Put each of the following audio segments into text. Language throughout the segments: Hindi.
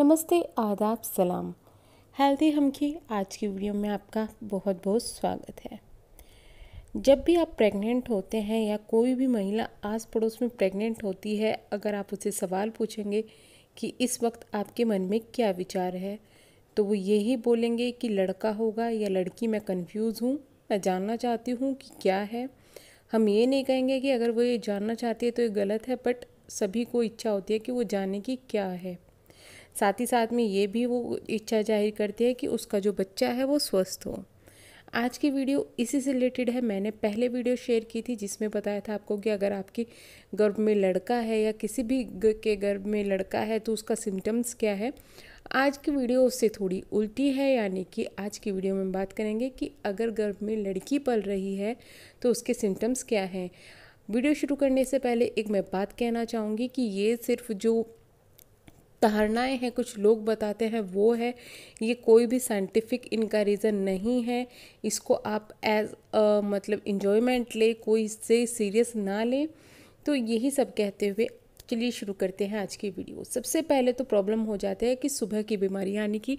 नमस्ते आदाब सलाम हेल्दी हम की आज की वीडियो में आपका बहुत बहुत स्वागत है जब भी आप प्रेग्नेंट होते हैं या कोई भी महिला आस पड़ोस में प्रेग्नेंट होती है अगर आप उसे सवाल पूछेंगे कि इस वक्त आपके मन में क्या विचार है तो वो यही बोलेंगे कि लड़का होगा या लड़की मैं कंफ्यूज हूँ मैं जानना चाहती हूँ कि क्या है हम ये नहीं कहेंगे कि अगर वो ये जानना चाहती है तो ये गलत है बट सभी को इच्छा होती है कि वो जाने की क्या है साथ ही साथ में ये भी वो इच्छा जाहिर करती है कि उसका जो बच्चा है वो स्वस्थ हो आज की वीडियो इसी से रिलेटेड है मैंने पहले वीडियो शेयर की थी जिसमें बताया था आपको कि अगर आपके गर्भ में लड़का है या किसी भी के गर्भ में लड़का है तो उसका सिम्टम्स क्या है आज की वीडियो उससे थोड़ी उल्टी है यानी कि आज की वीडियो में बात करेंगे कि अगर गर्भ में लड़की पल रही है तो उसके सिम्टम्स क्या हैं वीडियो शुरू करने से पहले एक मैं बात कहना चाहूँगी कि ये सिर्फ जो धारणाएँ हैं कुछ लोग बताते हैं वो है ये कोई भी साइंटिफिक इनका रीज़न नहीं है इसको आप एज़ मतलब इंजॉयमेंट लें कोई इससे सीरियस ना लें तो यही सब कहते हुए चलिए शुरू करते हैं आज की वीडियो सबसे पहले तो प्रॉब्लम हो जाता है कि सुबह की बीमारी यानी कि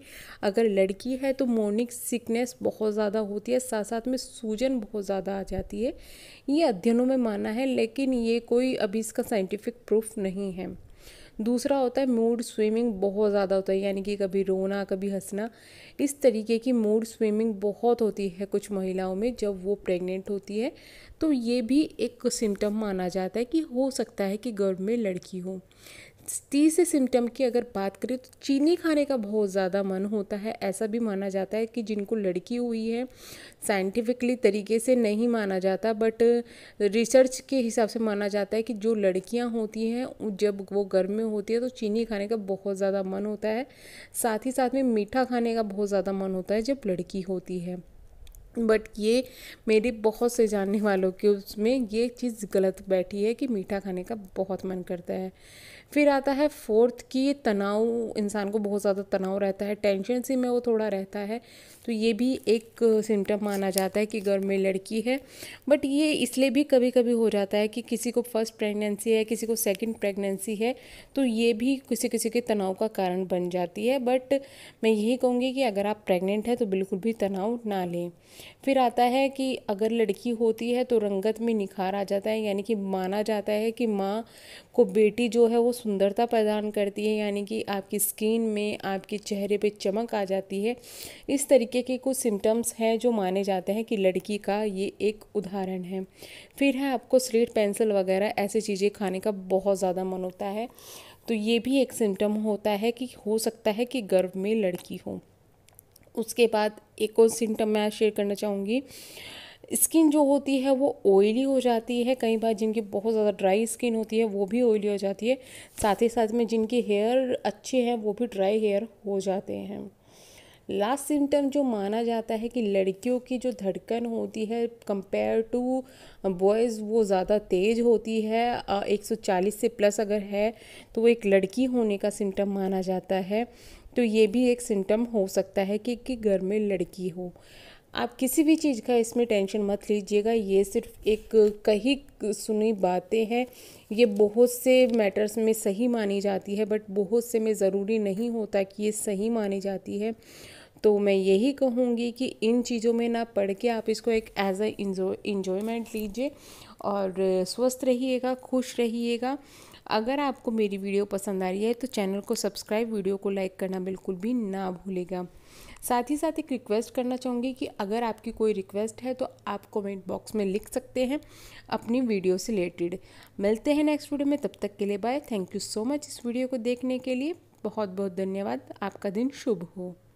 अगर लड़की है तो मॉर्निंग सिकनेस बहुत ज़्यादा होती है साथ साथ में सूजन बहुत ज़्यादा आ जाती है ये अध्ययनों में माना है लेकिन ये कोई अभी इसका साइंटिफिक प्रूफ नहीं है दूसरा होता है मूड स्विमिंग बहुत ज़्यादा होता है यानी कि कभी रोना कभी हंसना इस तरीके की मूड स्विमिंग बहुत होती है कुछ महिलाओं में जब वो प्रेग्नेंट होती है तो ये भी एक सिम्टम माना जाता है कि हो सकता है कि गर्भ में लड़की हो तीसरे सिम्टम की अगर बात करें तो चीनी खाने का बहुत ज़्यादा मन होता है ऐसा भी माना जाता है कि जिनको लड़की हुई है साइंटिफिकली तरीके से नहीं माना जाता बट रिसर्च के हिसाब से माना जाता है कि जो लड़कियां होती हैं जब वो गर्म में होती है तो चीनी खाने का बहुत ज़्यादा मन होता है साथ ही साथ में मीठा खाने का बहुत ज़्यादा मन होता है जब लड़की होती है बट ये मेरे बहुत से जानने वालों के उसमें ये चीज़ गलत बैठी है कि मीठा खाने का बहुत मन करता है फिर आता है फोर्थ कि ये तनाव इंसान को बहुत ज़्यादा तनाव रहता है टेंशन सी में वो थोड़ा रहता है तो ये भी एक सिम्टम माना जाता है कि घर में लड़की है बट ये इसलिए भी कभी कभी हो जाता है कि किसी को फर्स्ट प्रेगनेंसी है किसी को सेकंड प्रेगनेंसी है तो ये भी किसी किसी के तनाव का कारण बन जाती है बट मैं यही कहूँगी कि अगर आप प्रेग्नेंट हैं तो बिल्कुल भी तनाव ना लें फिर आता है कि अगर लड़की होती है तो रंगत में निखार आ जाता है यानी कि माना जाता है कि माँ को बेटी जो है वो सुंदरता प्रदान करती है यानी कि आपकी स्किन में आपके चेहरे पे चमक आ जाती है इस तरीके के कुछ सिम्टम्स हैं जो माने जाते हैं कि लड़की का ये एक उदाहरण है फिर है आपको स्लेट पेंसिल वगैरह ऐसी चीज़ें खाने का बहुत ज़्यादा मन होता है तो ये भी एक सिम्टम होता है कि हो सकता है कि गर्भ में लड़की हो उसके बाद एक और सिम्टम मैं शेयर करना चाहूँगी स्किन जो होती है वो ऑयली हो जाती है कई बार जिनकी बहुत ज़्यादा ड्राई स्किन होती है वो भी ऑयली हो जाती है साथ ही साथ में जिनके हेयर अच्छे हैं वो भी ड्राई हेयर हो जाते हैं लास्ट सिम्टम जो माना जाता है कि लड़कियों की जो धड़कन होती है कंपेयर टू बॉयज़ वो ज़्यादा तेज़ होती है 140 से प्लस अगर है तो वो एक लड़की होने का सिम्टम माना जाता है तो ये भी एक सिम्टम हो सकता है कि, कि घर में लड़की हो आप किसी भी चीज़ का इसमें टेंशन मत लीजिएगा ये सिर्फ एक कही सुनी बातें हैं ये बहुत से मैटर्स में सही मानी जाती है बट बहुत से में ज़रूरी नहीं होता कि ये सही मानी जाती है तो मैं यही कहूँगी कि इन चीज़ों में ना पढ़ के आप इसको एक एज अन्जॉयमेंट लीजिए और स्वस्थ रहिएगा खुश रहिएगा अगर आपको मेरी वीडियो पसंद आ रही है तो चैनल को सब्सक्राइब वीडियो को लाइक करना बिल्कुल भी ना भूलेगा साथ ही साथ एक रिक्वेस्ट करना चाहूँगी कि अगर आपकी कोई रिक्वेस्ट है तो आप कमेंट बॉक्स में लिख सकते हैं अपनी वीडियो से रिलेटेड मिलते हैं नेक्स्ट वीडियो में तब तक के लिए bye thank you so much इस वीडियो को देखने के लिए बहुत बहुत धन्यवाद आपका दिन शुभ हो